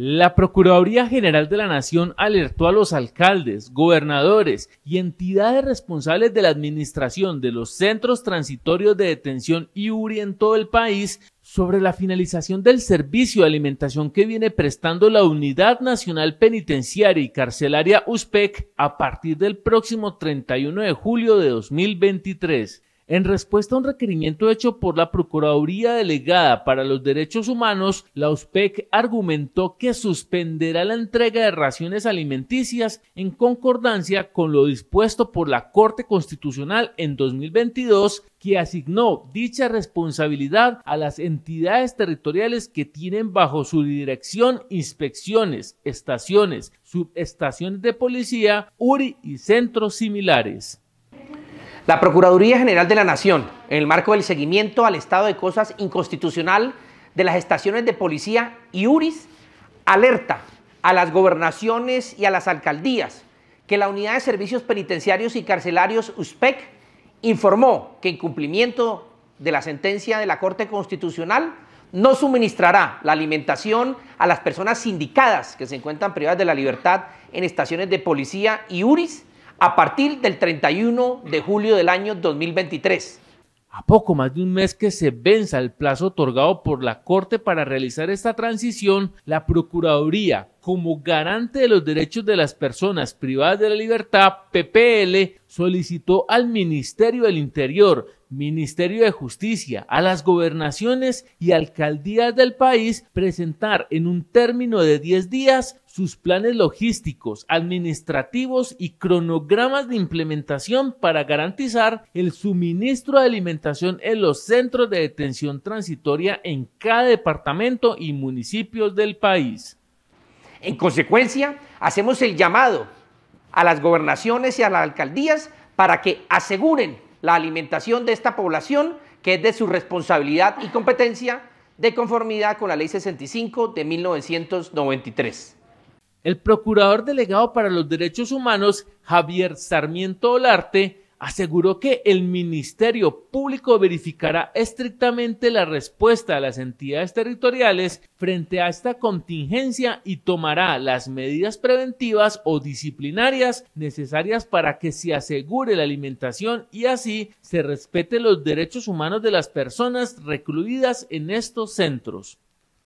La Procuraduría General de la Nación alertó a los alcaldes, gobernadores y entidades responsables de la administración de los centros transitorios de detención URI en todo el país sobre la finalización del servicio de alimentación que viene prestando la Unidad Nacional Penitenciaria y Carcelaria USPEC a partir del próximo 31 de julio de 2023. En respuesta a un requerimiento hecho por la Procuraduría Delegada para los Derechos Humanos, la USPEC argumentó que suspenderá la entrega de raciones alimenticias en concordancia con lo dispuesto por la Corte Constitucional en 2022, que asignó dicha responsabilidad a las entidades territoriales que tienen bajo su dirección inspecciones, estaciones, subestaciones de policía, URI y centros similares. La Procuraduría General de la Nación, en el marco del seguimiento al estado de cosas inconstitucional de las estaciones de policía y URIS, alerta a las gobernaciones y a las alcaldías que la Unidad de Servicios Penitenciarios y Carcelarios USPEC informó que en cumplimiento de la sentencia de la Corte Constitucional no suministrará la alimentación a las personas sindicadas que se encuentran privadas de la libertad en estaciones de policía y URIS a partir del 31 de julio del año 2023. A poco más de un mes que se venza el plazo otorgado por la Corte para realizar esta transición, la Procuraduría, como garante de los derechos de las personas privadas de la libertad, PPL, solicitó al Ministerio del Interior, Ministerio de Justicia, a las gobernaciones y alcaldías del país presentar en un término de 10 días sus planes logísticos, administrativos y cronogramas de implementación para garantizar el suministro de alimentación en los centros de detención transitoria en cada departamento y municipios del país. En consecuencia, hacemos el llamado a las gobernaciones y a las alcaldías para que aseguren la alimentación de esta población, que es de su responsabilidad y competencia, de conformidad con la Ley 65 de 1993. El procurador delegado para los derechos humanos, Javier Sarmiento Olarte, aseguró que el Ministerio Público verificará estrictamente la respuesta de las entidades territoriales frente a esta contingencia y tomará las medidas preventivas o disciplinarias necesarias para que se asegure la alimentación y así se respete los derechos humanos de las personas recluidas en estos centros.